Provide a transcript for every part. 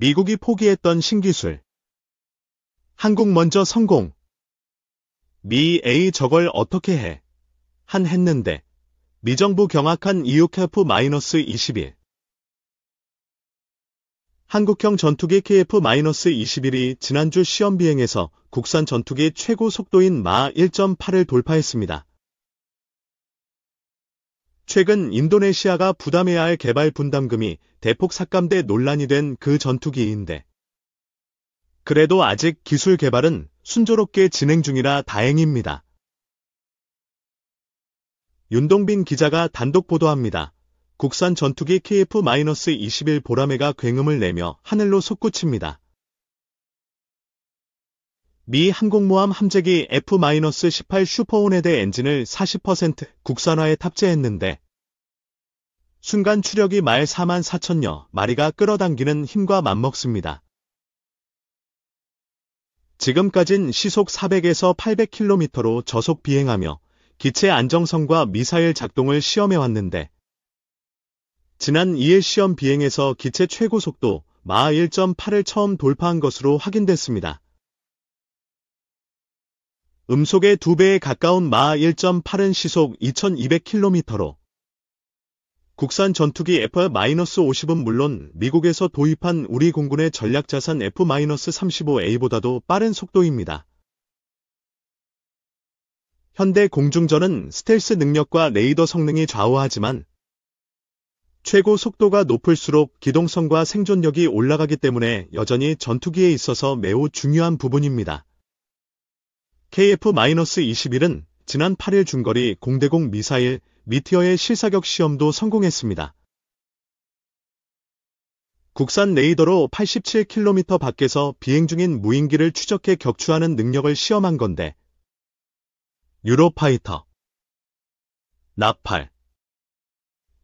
미국이 포기했던 신기술. 한국 먼저 성공. 미 A 저걸 어떻게 해? 한 했는데. 미정부 경악한 EUKF-21. 한국형 전투기 KF-21이 지난주 시험 비행에서 국산 전투기 최고 속도인 마 1.8을 돌파했습니다. 최근 인도네시아가 부담해야 할 개발 분담금이 대폭 삭감돼 논란이 된 그 전투기인데 그래도 아직 기술 개발은 순조롭게 진행 중이라 다행입니다. 윤동빈 기자가 단독 보도합니다. 국산 전투기 KF-21 보라매가 굉음을 내며 하늘로 솟구칩니다. 미 항공모함 함재기 F-18 슈퍼온에 대 엔진을 40% 국산화에 탑재했는데 순간 추력이 말 4만 4천여 마리가 끌어당기는 힘과 맞먹습니다. 지금까진 시속 400에서 800km로 저속 비행하며 기체 안정성과 미사일 작동을 시험해왔는데 지난 2일 시험 비행에서 기체 최고 속도 마하 1.8을 처음 돌파한 것으로 확인됐습니다. 음속의 2배에 가까운 마하 1.8은 시속 2200km로 국산 전투기 f 5 0은 물론 미국에서 도입한 우리 공군의 전략자산 F-35A보다도 빠른 속도입니다. 현대 공중전은 스텔스 능력과 레이더 성능이 좌우하지만 최고 속도가 높을수록 기동성과 생존력이 올라가기 때문에 여전히 전투기에 있어서 매우 중요한 부분입니다. KF-21은 지난 8일 중거리 공대공 미사일 미티어의 실사격 시험도 성공했습니다. 국산 레이더로 87km 밖에서 비행 중인 무인기를 추적해 격추하는 능력을 시험한 건데 유로파이터 나팔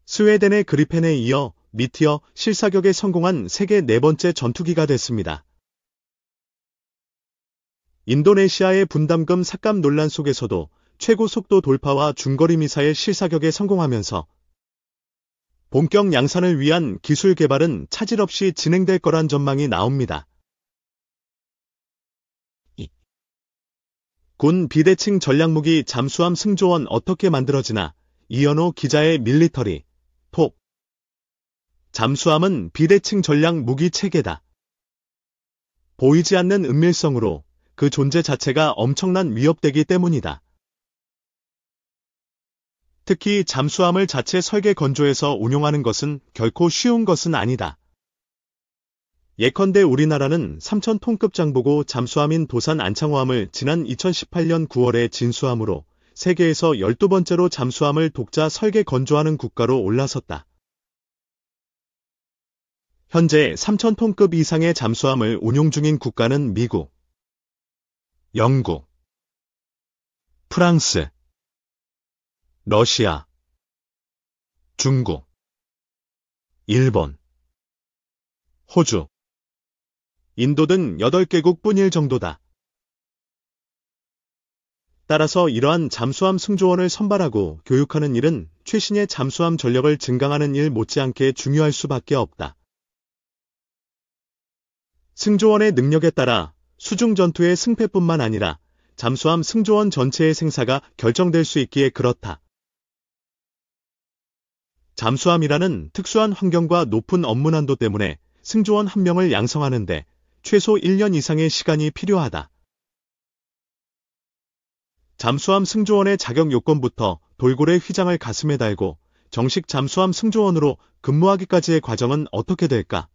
스웨덴의 그리펜에 이어 미티어 실사격에 성공한 세계 네 번째 전투기가 됐습니다. 인도네시아의 분담금 삭감 논란 속에서도 최고 속도 돌파와 중거리 미사일 실사격에 성공하면서 본격 양산을 위한 기술 개발은 차질 없이 진행될 거란 전망이 나옵니다. 군 비대칭 전략무기 잠수함 승조원 어떻게 만들어지나 이현호 기자의 밀리터리 톡 잠수함은 비대칭 전략 무기 체계다. 보이지 않는 은밀성으로 그 존재 자체가 엄청난 위협되기 때문이다. 특히 잠수함을 자체 설계 건조해서 운용하는 것은 결코 쉬운 것은 아니다. 예컨대 우리나라는 3,000톤급 장보고 잠수함인 도산 안창호함을 지난 2018년 9월에 진수함으로 세계에서 12번째로 잠수함을 독자 설계 건조하는 국가로 올라섰다. 현재 3,000톤급 이상의 잠수함을 운용 중인 국가는 미국, 영국, 프랑스, 러시아, 중국, 일본, 호주, 인도 등 8개국 뿐일 정도다. 따라서 이러한 잠수함 승조원을 선발하고 교육하는 일은 최신의 잠수함 전력을 증강하는 일 못지않게 중요할 수밖에 없다. 승조원의 능력에 따라 수중 전투의 승패뿐만 아니라 잠수함 승조원 전체의 생사가 결정될 수 있기에 그렇다. 잠수함이라는 특수한 환경과 높은 업무 난도 때문에 승조원 한 명을 양성하는데 최소 1년 이상의 시간이 필요하다. 잠수함 승조원의 자격 요건부터 돌고래 휘장을 가슴에 달고 정식 잠수함 승조원으로 근무하기까지의 과정은 어떻게 될까?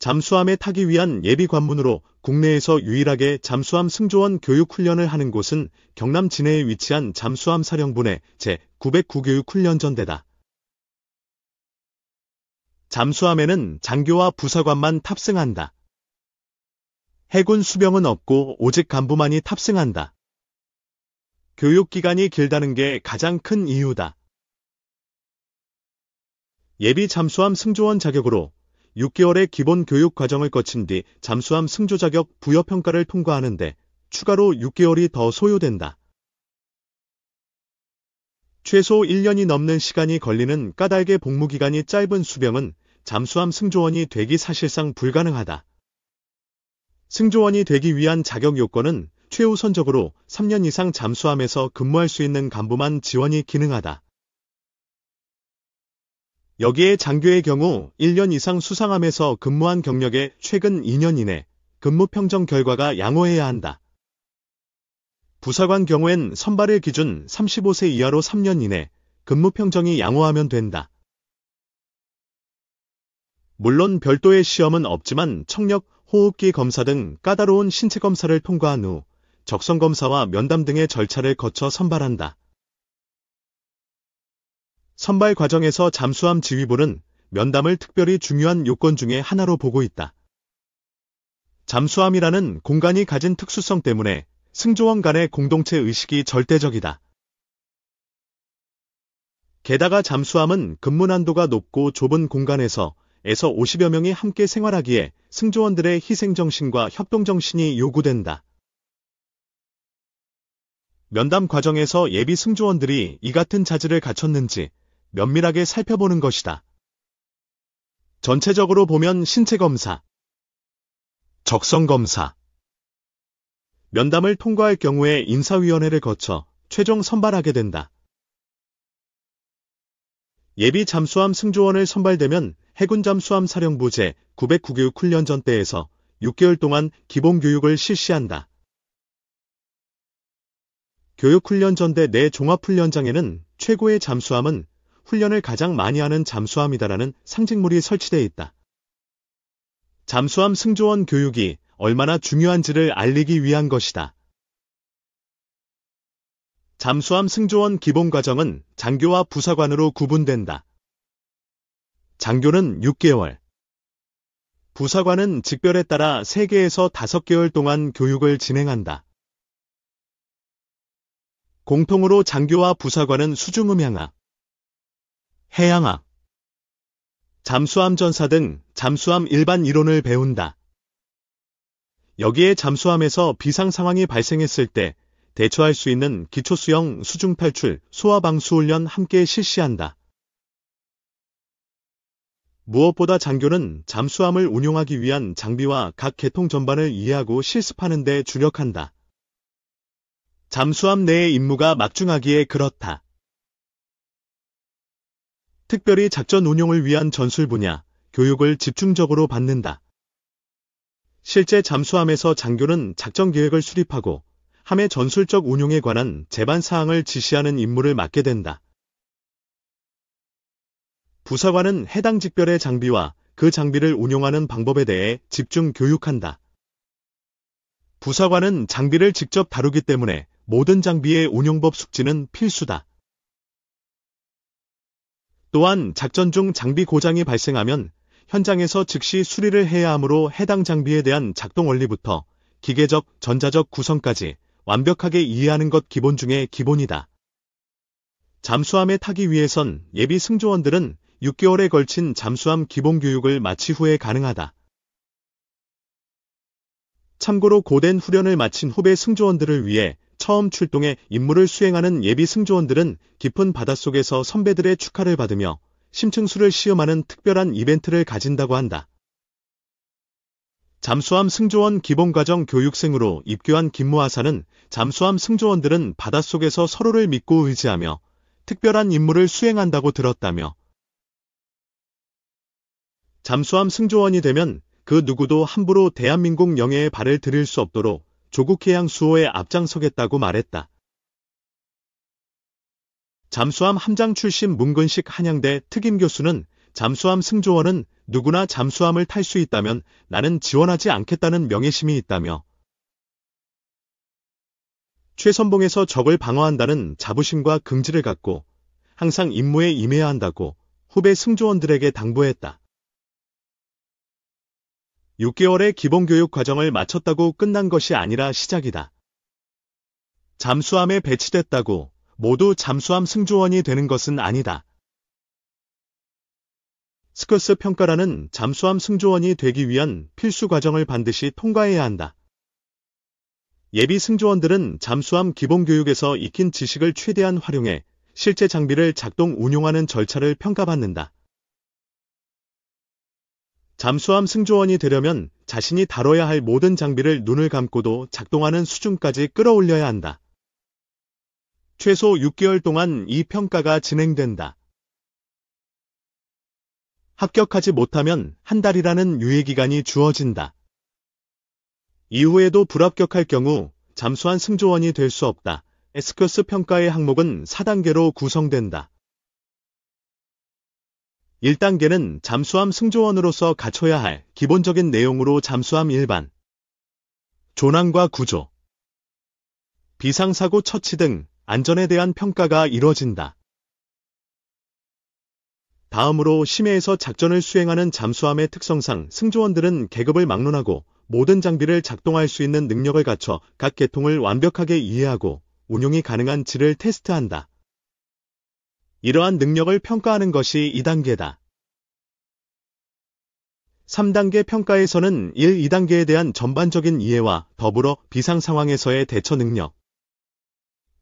잠수함에 타기 위한 예비 관문으로 국내에서 유일하게 잠수함 승조원 교육 훈련을 하는 곳은 경남 진해에 위치한 잠수함 사령부내 제909 교육 훈련전대다. 잠수함에는 장교와 부사관만 탑승한다. 해군 수병은 없고 오직 간부만이 탑승한다. 교육기간이 길다는 게 가장 큰 이유다. 예비 잠수함 승조원 자격으로 6개월의 기본 교육 과정을 거친 뒤 잠수함 승조 자격 부여 평가를 통과하는데 추가로 6개월이 더 소요된다. 최소 1년이 넘는 시간이 걸리는 까닭에 복무 기간이 짧은 수병은 잠수함 승조원이 되기 사실상 불가능하다. 승조원이 되기 위한 자격 요건은 최우선적으로 3년 이상 잠수함에서 근무할 수 있는 간부만 지원이 기능하다. 여기에 장교의 경우 1년 이상 수상함에서 근무한 경력의 최근 2년 이내 근무 평정 결과가 양호해야 한다. 부사관 경우엔 선발을 기준 35세 이하로 3년 이내 근무 평정이 양호하면 된다. 물론 별도의 시험은 없지만 청력, 호흡기 검사 등 까다로운 신체 검사를 통과한 후 적성 검사와 면담 등의 절차를 거쳐 선발한다. 선발 과정에서 잠수함 지휘부는 면담을 특별히 중요한 요건 중에 하나로 보고 있다. 잠수함이라는 공간이 가진 특수성 때문에 승조원 간의 공동체 의식이 절대적이다. 게다가 잠수함은 근무 난도가 높고 좁은 공간에서 에서 50여 명이 함께 생활하기에 승조원들의 희생정신과 협동정신이 요구된다. 면담 과정에서 예비 승조원들이 이 같은 자질을 갖췄는지 면밀하게 살펴보는 것이다. 전체적으로 보면 신체 검사, 적성 검사, 면담을 통과할 경우에 인사위원회를 거쳐 최종 선발하게 된다. 예비 잠수함 승조원을 선발되면 해군 잠수함 사령부제 909교육 훈련 전대에서 6개월 동안 기본 교육을 실시한다. 교육훈련 전대 내 종합훈련장에는 최고의 잠수함은 훈련을 가장 많이 하는 잠수함이다라는 상징물이 설치되어 있다. 잠수함 승조원 교육이 얼마나 중요한지를 알리기 위한 것이다. 잠수함 승조원 기본과정은 장교와 부사관으로 구분된다. 장교는 6개월, 부사관은 직별에 따라 3개에서 5개월 동안 교육을 진행한다. 공통으로 장교와 부사관은 수중음향학, 해양학, 잠수함 전사 등 잠수함 일반 이론을 배운다. 여기에 잠수함에서 비상 상황이 발생했을 때 대처할 수 있는 기초 수영 수중 탈출 소화 방수 훈련 함께 실시한다. 무엇보다 장교는 잠수함을 운용하기 위한 장비와 각개통 전반을 이해하고 실습하는 데 주력한다. 잠수함 내의 임무가 막중하기에 그렇다. 특별히 작전 운용을 위한 전술 분야, 교육을 집중적으로 받는다. 실제 잠수함에서 장교는 작전 계획을 수립하고 함의 전술적 운용에 관한 제반 사항을 지시하는 임무를 맡게 된다. 부사관은 해당 직별의 장비와 그 장비를 운용하는 방법에 대해 집중 교육한다. 부사관은 장비를 직접 다루기 때문에 모든 장비의 운용법 숙지는 필수다. 또한 작전 중 장비 고장이 발생하면 현장에서 즉시 수리를 해야 하므로 해당 장비에 대한 작동 원리부터 기계적, 전자적 구성까지 완벽하게 이해하는 것 기본 중의 기본이다. 잠수함에 타기 위해선 예비 승조원들은 6개월에 걸친 잠수함 기본 교육을 마치 후에 가능하다. 참고로 고된 후련을 마친 후배 승조원들을 위해 처음 출동해 임무를 수행하는 예비 승조원들은 깊은 바닷속에서 선배들의 축하를 받으며 심층수를 시험하는 특별한 이벤트를 가진다고 한다. 잠수함 승조원 기본과정 교육생으로 입교한 김무아사는 잠수함 승조원들은 바닷속에서 서로를 믿고 의지하며 특별한 임무를 수행한다고 들었다며 잠수함 승조원이 되면 그 누구도 함부로 대한민국 영해에 발을 들일 수 없도록 조국 해양 수호에 앞장서겠다고 말했다. 잠수함 함장 출신 문근식 한양대 특임 교수는 잠수함 승조원은 누구나 잠수함을 탈 수 있다면 나는 지원하지 않겠다는 명예심이 있다며 최선봉에서 적을 방어한다는 자부심과 긍지를 갖고 항상 임무에 임해야 한다고 후배 승조원들에게 당부했다. 6개월의 기본교육 과정을 마쳤다고 끝난 것이 아니라 시작이다. 잠수함에 배치됐다고 모두 잠수함 승조원이 되는 것은 아니다. 스커스 평가라는 잠수함 승조원이 되기 위한 필수 과정을 반드시 통과해야 한다. 예비 승조원들은 잠수함 기본교육에서 익힌 지식을 최대한 활용해 실제 장비를 작동 운용하는 절차를 평가받는다. 잠수함 승조원이 되려면 자신이 다뤄야 할 모든 장비를 눈을 감고도 작동하는 수준까지 끌어올려야 한다. 최소 6개월 동안 이 평가가 진행된다. 합격하지 못하면 한 달이라는 유예기간이 주어진다. 이후에도 불합격할 경우 잠수한 승조원이 될 수 없다. 에스커스 평가의 항목은 4단계로 구성된다. 1단계는 잠수함 승조원으로서 갖춰야 할 기본적인 내용으로 잠수함 일반, 조난과 구조, 비상사고 처치 등 안전에 대한 평가가 이뤄진다. 다음으로 심해에서 작전을 수행하는 잠수함의 특성상 승조원들은 계급을 막론하고 모든 장비를 작동할 수 있는 능력을 갖춰 각 계통을 완벽하게 이해하고 운용이 가능한 질을 테스트한다. 이러한 능력을 평가하는 것이 2단계다. 3단계 평가에서는 1, 2단계에 대한 전반적인 이해와 더불어 비상 상황에서의 대처 능력,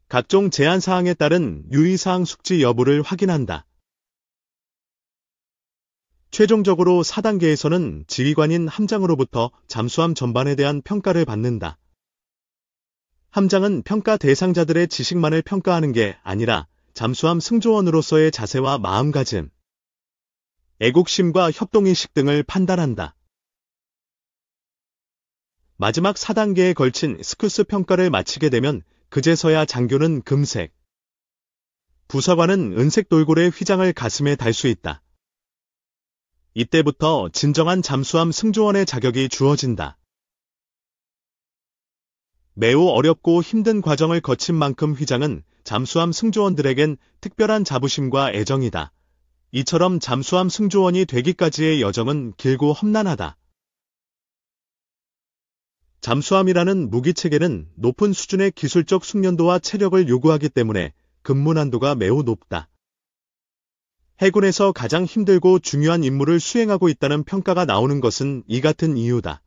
각종 제한 사항에 따른 유의사항 숙지 여부를 확인한다. 최종적으로 4단계에서는 지휘관인 함장으로부터 잠수함 전반에 대한 평가를 받는다. 함장은 평가 대상자들의 지식만을 평가하는 게 아니라 잠수함 승조원으로서의 자세와 마음가짐, 애국심과 협동의식 등을 판단한다. 마지막 4단계에 걸친 스크스 평가를 마치게 되면 그제서야 장교는 금색, 부사관은 은색 돌고래 휘장을 가슴에 달 수 있다. 이때부터 진정한 잠수함 승조원의 자격이 주어진다. 매우 어렵고 힘든 과정을 거친 만큼 휘장은 잠수함 승조원들에겐 특별한 자부심과 애정이다. 이처럼 잠수함 승조원이 되기까지의 여정은 길고 험난하다. 잠수함이라는 무기체계는 높은 수준의 기술적 숙련도와 체력을 요구하기 때문에 근무난도가 매우 높다. 해군에서 가장 힘들고 중요한 임무를 수행하고 있다는 평가가 나오는 것은 이 같은 이유다.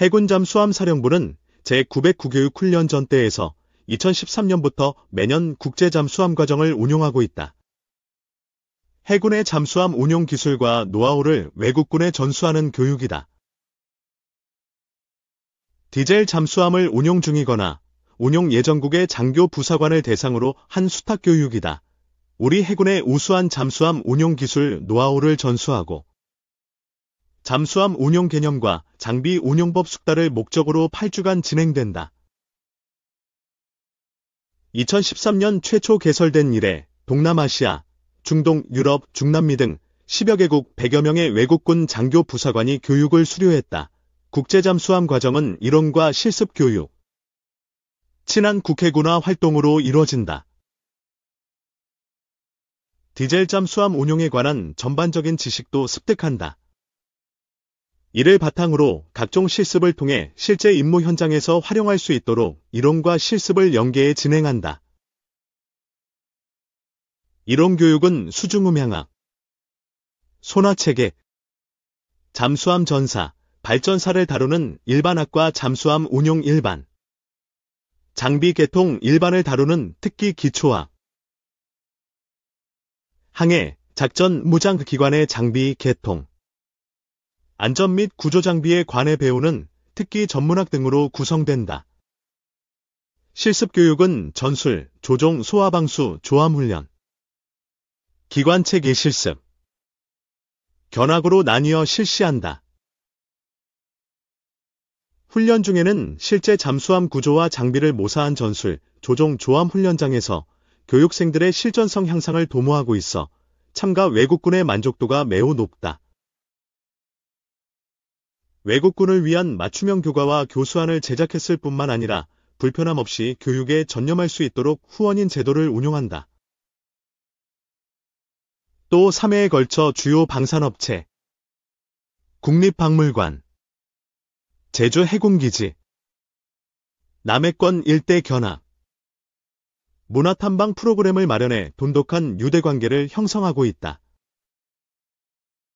해군 잠수함 사령부는 제909교육 훈련 전대에서 2013년부터 매년 국제 잠수함 과정을 운용하고 있다. 해군의 잠수함 운용 기술과 노하우를 외국군에 전수하는 교육이다. 디젤 잠수함을 운용 중이거나 운용 예정국의 장교 부사관을 대상으로 한 수탁 교육이다. 우리 해군의 우수한 잠수함 운용 기술 노하우를 전수하고 잠수함 운용 개념과 장비 운용법 숙달을 목적으로 8주간 진행된다. 2013년 최초 개설된 이래 동남아시아, 중동, 유럽, 중남미 등 10여 개국 100여 명의 외국군 장교 부사관이 교육을 수료했다. 국제잠수함 과정은 이론과 실습 교육, 친한 국회군화 활동으로 이뤄진다. 디젤 잠수함 운용에 관한 전반적인 지식도 습득한다. 이를 바탕으로 각종 실습을 통해 실제 임무 현장에서 활용할 수 있도록 이론과 실습을 연계해 진행한다. 이론 교육은 수중음향학, 소나체계, 잠수함 전사, 발전사를 다루는 일반학과 잠수함 운용 일반, 장비 개통 일반을 다루는 특기 기초학, 항해, 작전 무장 기관의 장비 개통, 안전 및 구조 장비에 관해 배우는 특기 전문학 등으로 구성된다. 실습 교육은 전술, 조종, 소화방수, 조함훈련, 기관체계 실습, 견학으로 나뉘어 실시한다. 훈련 중에는 실제 잠수함 구조와 장비를 모사한 전술, 조종, 조함 훈련장에서 교육생들의 실전성 향상을 도모하고 있어 참가 외국군의 만족도가 매우 높다. 외국군을 위한 맞춤형 교과와 교수안을 제작했을 뿐만 아니라 불편함 없이 교육에 전념할 수 있도록 후원인 제도를 운용한다. 또 3회에 걸쳐 주요 방산업체 국립박물관 제주 해군기지 남해권 일대 견학 문화탐방 프로그램을 마련해 돈독한 유대관계를 형성하고 있다.